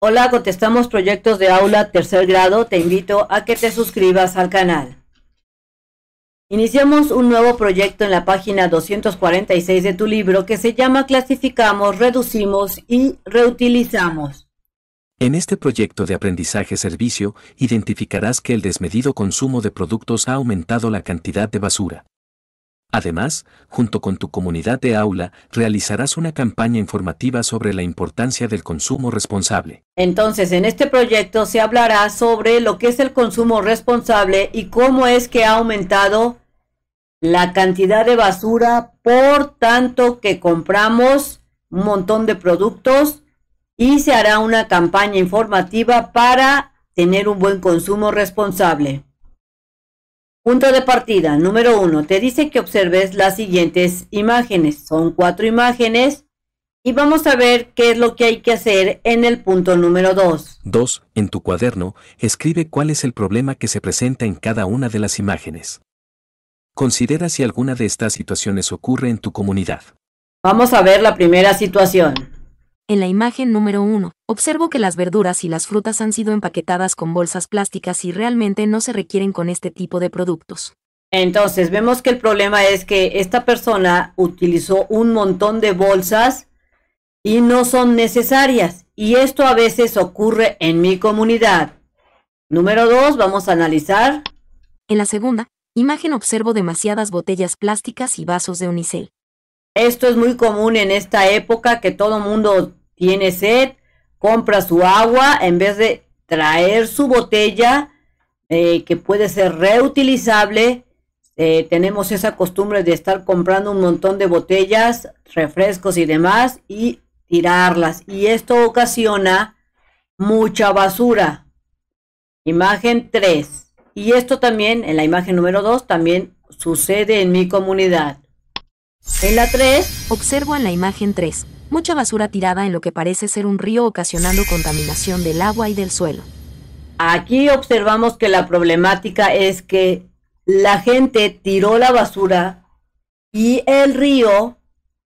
Hola, contestamos proyectos de aula tercer grado. Te invito a que te suscribas al canal. Iniciamos un nuevo proyecto en la página 246 de tu libro que se llama Clasificamos, Reducimos y Reutilizamos. En este proyecto de aprendizaje-servicio, identificarás que el desmedido consumo de productos ha aumentado la cantidad de basura. Además, junto con tu comunidad de aula, realizarás una campaña informativa sobre la importancia del consumo responsable. Entonces, en este proyecto se hablará sobre lo que es el consumo responsable y cómo es que ha aumentado la cantidad de basura por tanto que compramos un montón de productos y se hará una campaña informativa para tener un buen consumo responsable. Punto de partida, número uno, te dice que observes las siguientes imágenes. Son cuatro imágenes y vamos a ver qué es lo que hay que hacer en el punto número 2. 2. En tu cuaderno, escribe cuál es el problema que se presenta en cada una de las imágenes. Considera si alguna de estas situaciones ocurre en tu comunidad. Vamos a ver la primera situación. En la imagen número uno, observo que las verduras y las frutas han sido empaquetadas con bolsas plásticas y realmente no se requieren con este tipo de productos. Entonces, vemos que el problema es que esta persona utilizó un montón de bolsas y no son necesarias. Y esto a veces ocurre en mi comunidad. Número 2, vamos a analizar. En la segunda, imagen observo demasiadas botellas plásticas y vasos de unicel. Esto es muy común en esta época que todo mundo tiene sed, compra su agua en vez de traer su botella eh, que puede ser reutilizable. Eh, tenemos esa costumbre de estar comprando un montón de botellas, refrescos y demás y tirarlas. Y esto ocasiona mucha basura. Imagen 3. Y esto también, en la imagen número 2, también sucede en mi comunidad. En la 3. Observo en la imagen 3 mucha basura tirada en lo que parece ser un río ocasionando contaminación del agua y del suelo. Aquí observamos que la problemática es que la gente tiró la basura y el río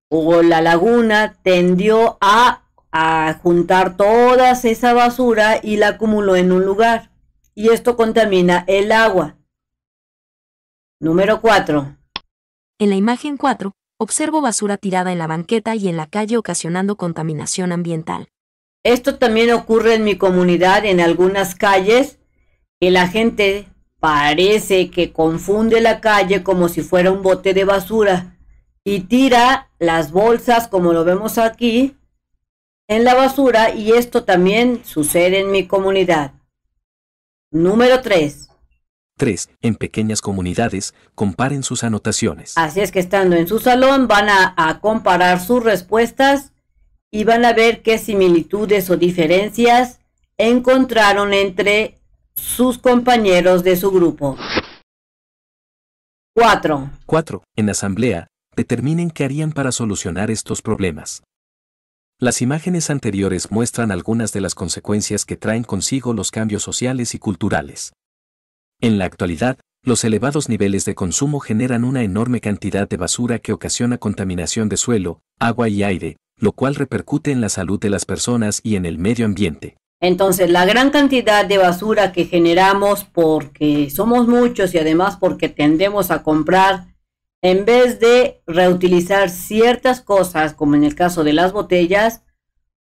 o la laguna tendió a, juntar toda esa basura y la acumuló en un lugar. Y esto contamina el agua. Número 4. En la imagen 4, observo basura tirada en la banqueta y en la calle ocasionando contaminación ambiental. Esto también ocurre en mi comunidad, en algunas calles, que la gente parece que confunde la calle como si fuera un bote de basura y tira las bolsas, como lo vemos aquí, en la basura y esto también sucede en mi comunidad. Número 3. 3. En pequeñas comunidades, comparen sus anotaciones. Así es que estando en su salón van a, comparar sus respuestas y van a ver qué similitudes o diferencias encontraron entre sus compañeros de su grupo. 4. 4. En asamblea, determinen qué harían para solucionar estos problemas. Las imágenes anteriores muestran algunas de las consecuencias que traen consigo los cambios sociales y culturales. En la actualidad, los elevados niveles de consumo generan una enorme cantidad de basura que ocasiona contaminación de suelo, agua y aire, lo cual repercute en la salud de las personas y en el medio ambiente. Entonces, la gran cantidad de basura que generamos porque somos muchos y además porque tendemos a comprar, en vez de reutilizar ciertas cosas, como en el caso de las botellas,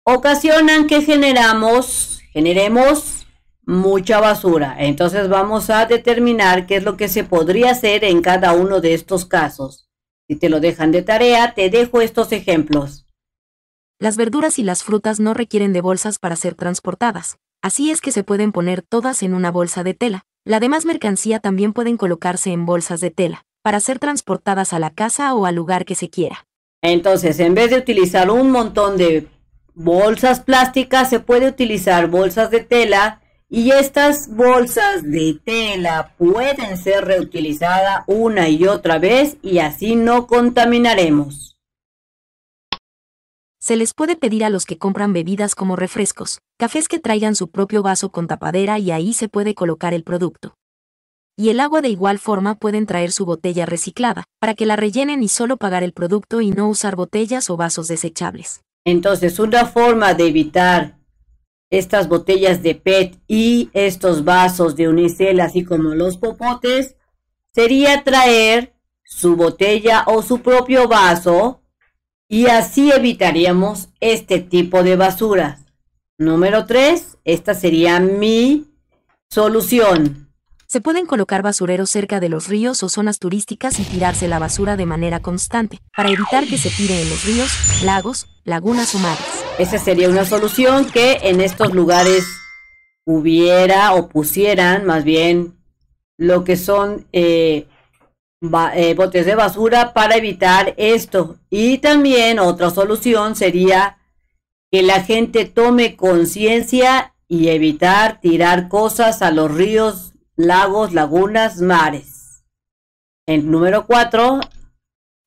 ocasionan que generamos, generemos mucha basura. Entonces vamos a determinar qué es lo que se podría hacer en cada uno de estos casos. Si te lo dejan de tarea, te dejo estos ejemplos. Las verduras y las frutas no requieren de bolsas para ser transportadas, así es que se pueden poner todas en una bolsa de tela. La demás mercancía también pueden colocarse en bolsas de tela, para ser transportadas a la casa o al lugar que se quiera. Entonces, en vez de utilizar un montón de bolsas plásticas, se puede utilizar bolsas de tela y estas bolsas de tela pueden ser reutilizadas una y otra vez y así no contaminaremos. Se les puede pedir a los que compran bebidas como refrescos, cafés que traigan su propio vaso con tapadera y ahí se puede colocar el producto. Y el agua de igual forma pueden traer su botella reciclada, para que la rellenen y solo pagar el producto y no usar botellas o vasos desechables. Entonces, una forma de evitar estas botellas de PET y estos vasos de unicel, así como los popotes, sería traer su botella o su propio vaso y así evitaríamos este tipo de basuras. Número 3, esta sería mi solución. Se pueden colocar basureros cerca de los ríos o zonas turísticas y tirarse la basura de manera constante, para evitar que se tire en los ríos, lagos, lagunas o mares. Esa sería una solución que en estos lugares hubiera o pusieran más bien lo que son eh, eh, botes de basura para evitar esto. Y también otra solución sería que la gente tome conciencia y evitar tirar cosas a los ríos, lagos, lagunas, mares. El número cuatro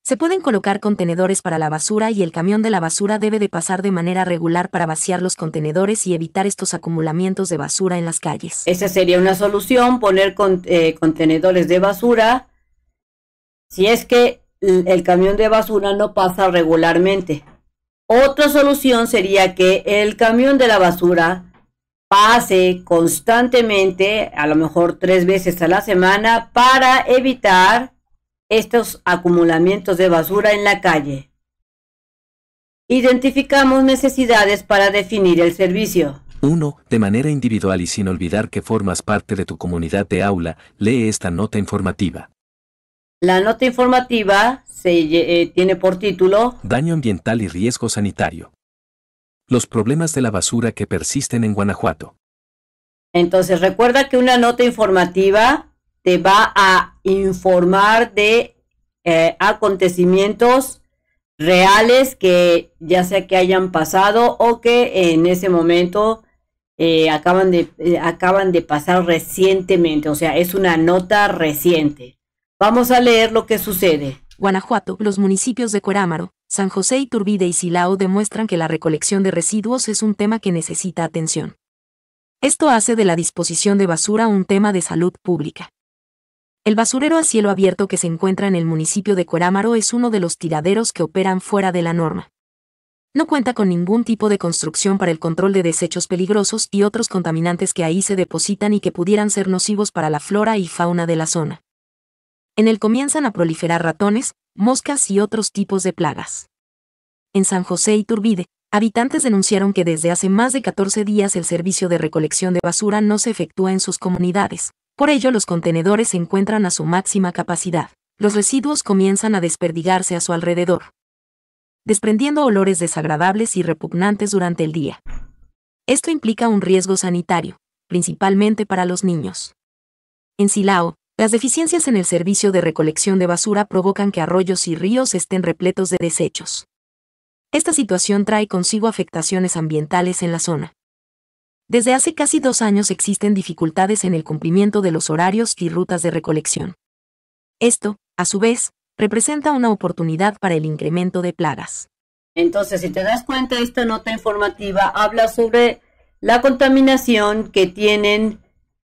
se pueden colocar contenedores para la basura y el camión de la basura debe de pasar de manera regular para vaciar los contenedores y evitar estos acumulamientos de basura en las calles. Esa sería una solución, poner eh, contenedores de basura si es que el camión de basura no pasa regularmente. Otra solución sería que el camión de la basura pase constantemente, a lo mejor tres veces a la semana, para evitar estos acumulamientos de basura en la calle. Identificamos necesidades para definir el servicio. 1. De manera individual y sin olvidar que formas parte de tu comunidad de aula, lee esta nota informativa. La nota informativa se, eh, tiene por título Daño ambiental y riesgo sanitario. Los problemas de la basura que persisten en Guanajuato. Entonces recuerda que una nota informativa te va a informar de eh, acontecimientos reales que ya sea que hayan pasado o que en ese momento eh, acaban, de, eh, acaban de pasar recientemente, o sea, es una nota reciente. Vamos a leer lo que sucede. Guanajuato, los municipios de Cuerámaro, San José Turbide y Silao demuestran que la recolección de residuos es un tema que necesita atención. Esto hace de la disposición de basura un tema de salud pública. El basurero a cielo abierto que se encuentra en el municipio de Cuerámaro es uno de los tiraderos que operan fuera de la norma. No cuenta con ningún tipo de construcción para el control de desechos peligrosos y otros contaminantes que ahí se depositan y que pudieran ser nocivos para la flora y fauna de la zona. En él comienzan a proliferar ratones, moscas y otros tipos de plagas. En San José y Turbide, habitantes denunciaron que desde hace más de 14 días el servicio de recolección de basura no se efectúa en sus comunidades, por ello los contenedores se encuentran a su máxima capacidad. Los residuos comienzan a desperdigarse a su alrededor, desprendiendo olores desagradables y repugnantes durante el día. Esto implica un riesgo sanitario, principalmente para los niños. En Silao, las deficiencias en el servicio de recolección de basura provocan que arroyos y ríos estén repletos de desechos. Esta situación trae consigo afectaciones ambientales en la zona. Desde hace casi dos años existen dificultades en el cumplimiento de los horarios y rutas de recolección. Esto, a su vez, representa una oportunidad para el incremento de plagas. Entonces, si te das cuenta, esta nota informativa habla sobre la contaminación que tienen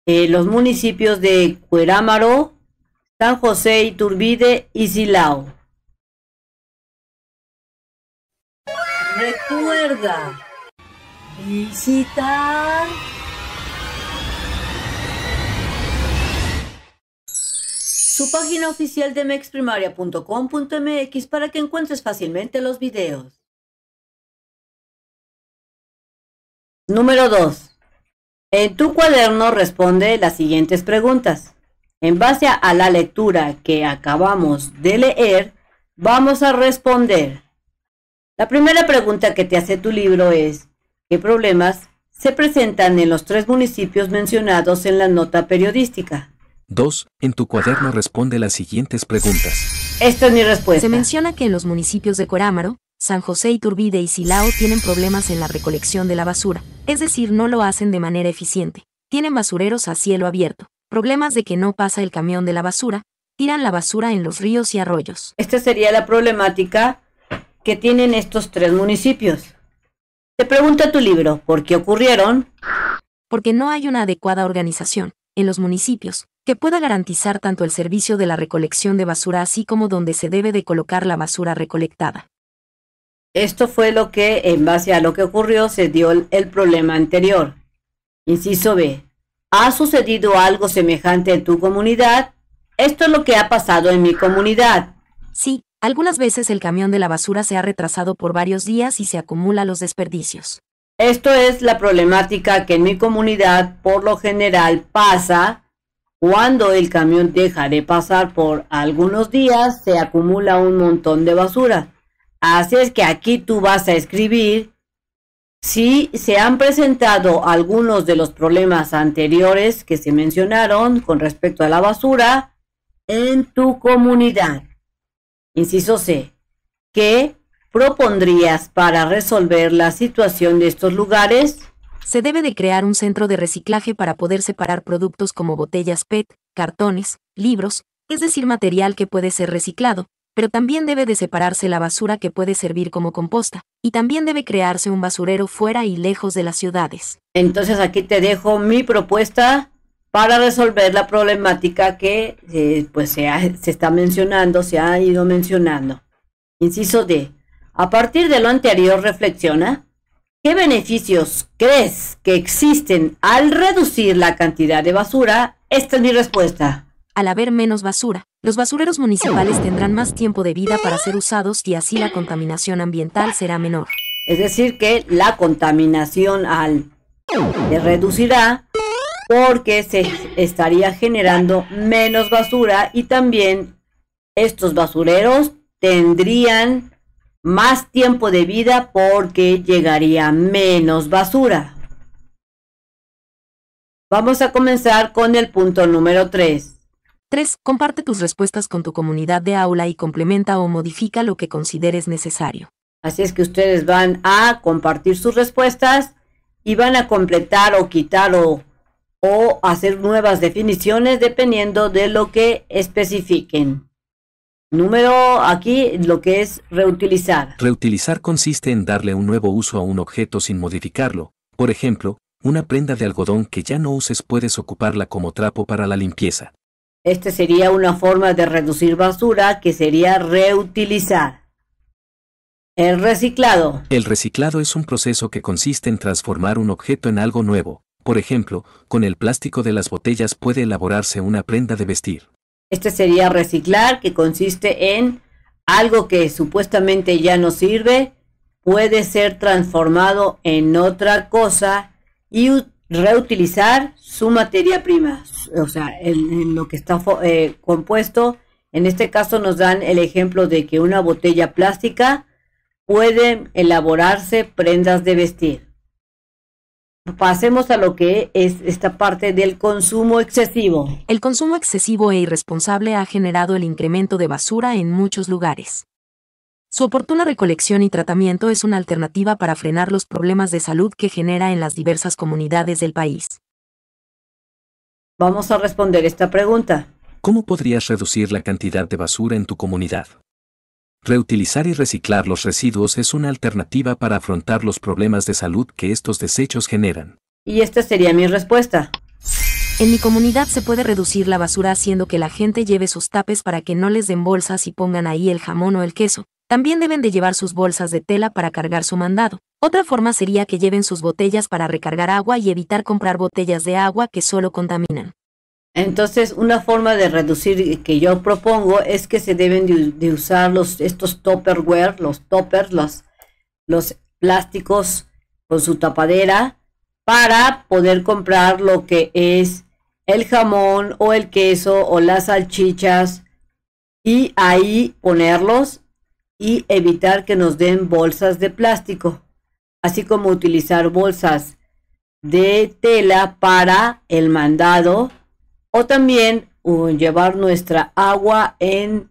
eh, los municipios de Cuerámaro, San José, Iturbide y Silao. Recuerda visitar. Su página oficial de mexprimaria.com.mx para que encuentres fácilmente los videos. Número 2. En tu cuaderno responde las siguientes preguntas. En base a la lectura que acabamos de leer, vamos a responder. La primera pregunta que te hace tu libro es, ¿Qué problemas se presentan en los tres municipios mencionados en la nota periodística? 2. En tu cuaderno responde las siguientes preguntas. Esta es mi respuesta. Se menciona que en los municipios de Corámaro, San José Iturbide y Silao tienen problemas en la recolección de la basura, es decir, no lo hacen de manera eficiente. Tienen basureros a cielo abierto, problemas de que no pasa el camión de la basura, tiran la basura en los ríos y arroyos. Esta sería la problemática que tienen estos tres municipios. Te pregunta tu libro, ¿por qué ocurrieron? Porque no hay una adecuada organización en los municipios que pueda garantizar tanto el servicio de la recolección de basura así como donde se debe de colocar la basura recolectada. Esto fue lo que, en base a lo que ocurrió, se dio el, problema anterior. Inciso B. ¿Ha sucedido algo semejante en tu comunidad? Esto es lo que ha pasado en mi comunidad. Sí, algunas veces el camión de la basura se ha retrasado por varios días y se acumula los desperdicios. Esto es la problemática que en mi comunidad por lo general pasa cuando el camión deja de pasar por algunos días, se acumula un montón de basura. Así es que aquí tú vas a escribir si se han presentado algunos de los problemas anteriores que se mencionaron con respecto a la basura en tu comunidad. Inciso C. ¿Qué propondrías para resolver la situación de estos lugares? Se debe de crear un centro de reciclaje para poder separar productos como botellas PET, cartones, libros, es decir, material que puede ser reciclado, pero también debe de separarse la basura que puede servir como composta, y también debe crearse un basurero fuera y lejos de las ciudades. Entonces aquí te dejo mi propuesta para resolver la problemática que eh, pues, se, está mencionando, se ha ido mencionando. Inciso D. A partir de lo anterior, reflexiona ¿Qué beneficios crees que existen al reducir la cantidad de basura? Esta es mi respuesta. Al haber menos basura, los basureros municipales tendrán más tiempo de vida para ser usados y así la contaminación ambiental será menor. Es decir, que la contaminación al se reducirá porque se estaría generando menos basura y también estos basureros tendrían más tiempo de vida porque llegaría menos basura. Vamos a comenzar con el punto número 3. 3. Comparte tus respuestas con tu comunidad de aula y complementa o modifica lo que consideres necesario. Así es que ustedes van a compartir sus respuestas y van a completar o quitar o o hacer nuevas definiciones dependiendo de lo que especifiquen. Número aquí, lo que es reutilizar. Reutilizar consiste en darle un nuevo uso a un objeto sin modificarlo. Por ejemplo, una prenda de algodón que ya no uses puedes ocuparla como trapo para la limpieza. Esta sería una forma de reducir basura que sería reutilizar. El reciclado. El reciclado es un proceso que consiste en transformar un objeto en algo nuevo, por ejemplo, con el plástico de las botellas puede elaborarse una prenda de vestir. Este sería reciclar, que consiste en algo que supuestamente ya no sirve, puede ser transformado en otra cosa y reutilizar su materia prima, o sea, en lo que está eh, compuesto. En este caso nos dan el ejemplo de que una botella plástica puede elaborarse prendas de vestir. Pasemos a lo que es esta parte del consumo excesivo. El consumo excesivo e irresponsable ha generado el incremento de basura en muchos lugares. Su oportuna recolección y tratamiento es una alternativa para frenar los problemas de salud que genera en las diversas comunidades del país. Vamos a responder esta pregunta. ¿Cómo podrías reducir la cantidad de basura en tu comunidad? Reutilizar y reciclar los residuos es una alternativa para afrontar los problemas de salud que estos desechos generan. Y esta sería mi respuesta. En mi comunidad se puede reducir la basura haciendo que la gente lleve sus tapes para que no les den bolsas y pongan ahí el jamón o el queso. También deben de llevar sus bolsas de tela para cargar su mandado. Otra forma sería que lleven sus botellas para recargar agua y evitar comprar botellas de agua que solo contaminan. Entonces, una forma de reducir que yo propongo es que se deben de, usar los, estos topperware, los toppers, los plásticos con su tapadera para poder comprar lo que es el jamón o el queso o las salchichas y ahí ponerlos y evitar que nos den bolsas de plástico, así como utilizar bolsas de tela para el mandado o también llevar nuestra agua en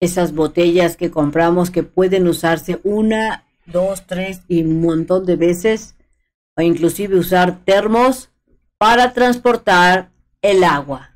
esas botellas que compramos que pueden usarse una, dos, tres y un montón de veces. O inclusive usar termos para transportar el agua.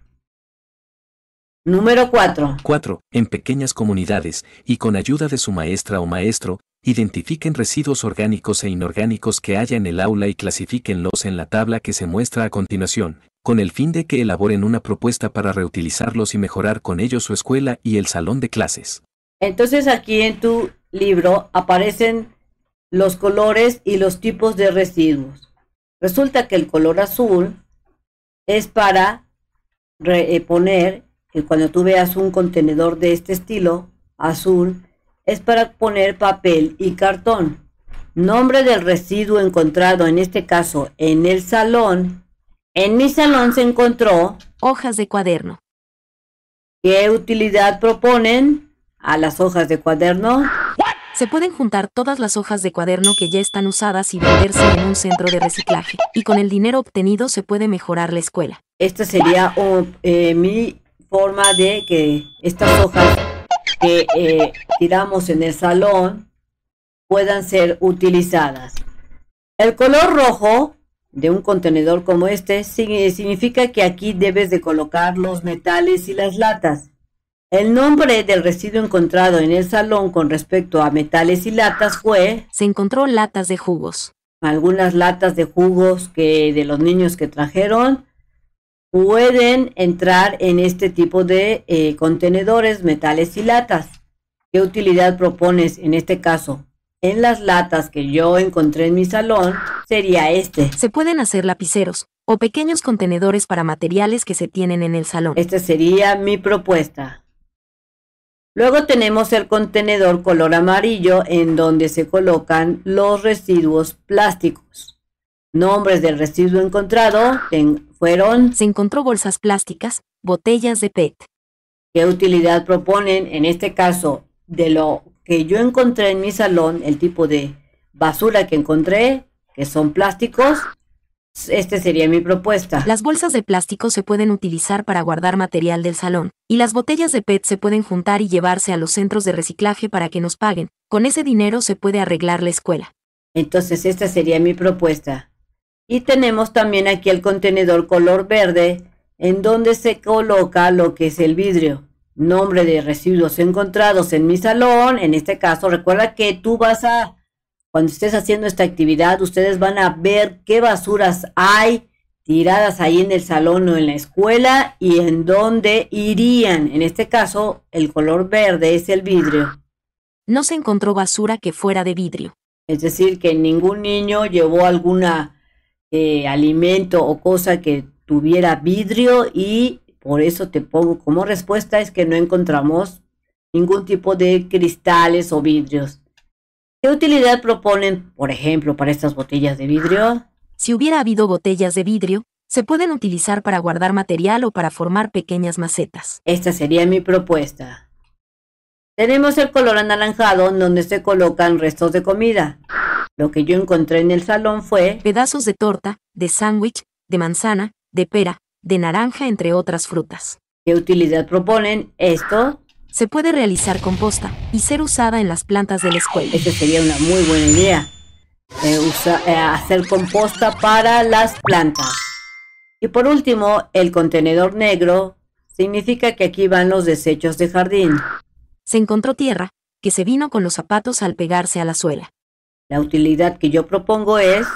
Número 4. 4. En pequeñas comunidades, y con ayuda de su maestra o maestro, Identifiquen residuos orgánicos e inorgánicos que haya en el aula y clasifíquenlos en la tabla que se muestra a continuación, con el fin de que elaboren una propuesta para reutilizarlos y mejorar con ellos su escuela y el salón de clases. Entonces aquí en tu libro aparecen los colores y los tipos de residuos. Resulta que el color azul es para reponer, eh, que cuando tú veas un contenedor de este estilo, azul, es para poner papel y cartón. Nombre del residuo encontrado, en este caso, en el salón. En mi salón se encontró... Hojas de cuaderno. ¿Qué utilidad proponen a las hojas de cuaderno? Se pueden juntar todas las hojas de cuaderno que ya están usadas y venderse en un centro de reciclaje. Y con el dinero obtenido se puede mejorar la escuela. Esta sería oh, eh, mi forma de que estas hojas que tiramos eh, en el salón puedan ser utilizadas. El color rojo de un contenedor como este significa que aquí debes de colocar los metales y las latas. El nombre del residuo encontrado en el salón con respecto a metales y latas fue... Se encontró latas de jugos. Algunas latas de jugos que de los niños que trajeron pueden entrar en este tipo de eh, contenedores, metales y latas. ¿Qué utilidad propones en este caso? En las latas que yo encontré en mi salón sería este. Se pueden hacer lapiceros o pequeños contenedores para materiales que se tienen en el salón. Esta sería mi propuesta. Luego tenemos el contenedor color amarillo en donde se colocan los residuos plásticos. Nombres del residuo encontrado, se encontró bolsas plásticas, botellas de PET. ¿Qué utilidad proponen? En este caso, de lo que yo encontré en mi salón, el tipo de basura que encontré, que son plásticos, Esta sería mi propuesta. Las bolsas de plástico se pueden utilizar para guardar material del salón, y las botellas de PET se pueden juntar y llevarse a los centros de reciclaje para que nos paguen. Con ese dinero se puede arreglar la escuela. Entonces esta sería mi propuesta. Y tenemos también aquí el contenedor color verde en donde se coloca lo que es el vidrio. Nombre de residuos encontrados en mi salón. En este caso, recuerda que tú vas a, cuando estés haciendo esta actividad, ustedes van a ver qué basuras hay tiradas ahí en el salón o en la escuela y en dónde irían. En este caso, el color verde es el vidrio. No se encontró basura que fuera de vidrio. Es decir, que ningún niño llevó alguna eh, alimento o cosa que tuviera vidrio y por eso te pongo como respuesta es que no encontramos ningún tipo de cristales o vidrios. ¿Qué utilidad proponen, por ejemplo, para estas botellas de vidrio? Si hubiera habido botellas de vidrio, se pueden utilizar para guardar material o para formar pequeñas macetas. Esta sería mi propuesta. Tenemos el color anaranjado donde se colocan restos de comida. Lo que yo encontré en el salón fue pedazos de torta, de sándwich, de manzana, de pera, de naranja, entre otras frutas. ¿Qué utilidad proponen esto? Se puede realizar composta y ser usada en las plantas de la escuela. Esa sería una muy buena idea. Eh, eh, hacer composta para las plantas. Y por último, el contenedor negro significa que aquí van los desechos de jardín. Se encontró tierra, que se vino con los zapatos al pegarse a la suela. La utilidad que yo propongo es...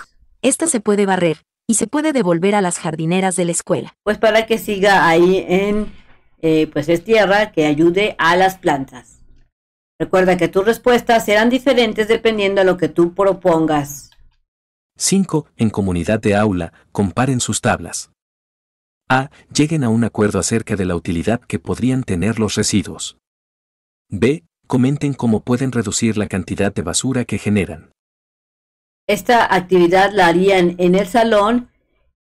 Esta se puede barrer y se puede devolver a las jardineras de la escuela. Pues para que siga ahí en, eh, pues es tierra que ayude a las plantas. Recuerda que tus respuestas serán diferentes dependiendo a lo que tú propongas. 5. En comunidad de aula, comparen sus tablas. A. Lleguen a un acuerdo acerca de la utilidad que podrían tener los residuos. B. Comenten cómo pueden reducir la cantidad de basura que generan. Esta actividad la harían en el salón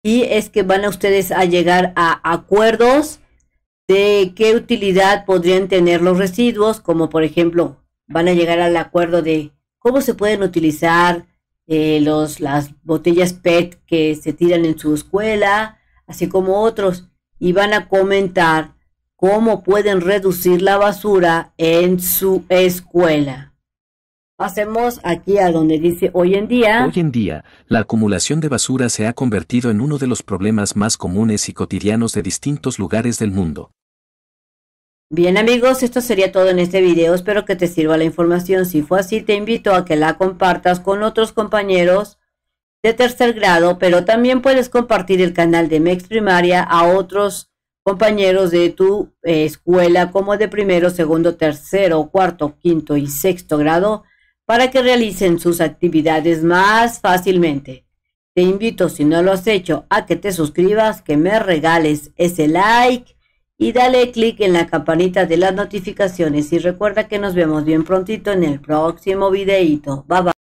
y es que van a ustedes a llegar a acuerdos de qué utilidad podrían tener los residuos, como por ejemplo van a llegar al acuerdo de cómo se pueden utilizar eh, los, las botellas PET que se tiran en su escuela, así como otros, y van a comentar cómo pueden reducir la basura en su escuela. Hacemos aquí a donde dice hoy en día. Hoy en día, la acumulación de basura se ha convertido en uno de los problemas más comunes y cotidianos de distintos lugares del mundo. Bien amigos, esto sería todo en este video, espero que te sirva la información, si fue así te invito a que la compartas con otros compañeros de tercer grado, pero también puedes compartir el canal de Mex Primaria a otros compañeros de tu eh, escuela como de primero, segundo, tercero, cuarto, quinto y sexto grado para que realicen sus actividades más fácilmente. Te invito, si no lo has hecho, a que te suscribas, que me regales ese like y dale clic en la campanita de las notificaciones. Y recuerda que nos vemos bien prontito en el próximo videito. Bye bye.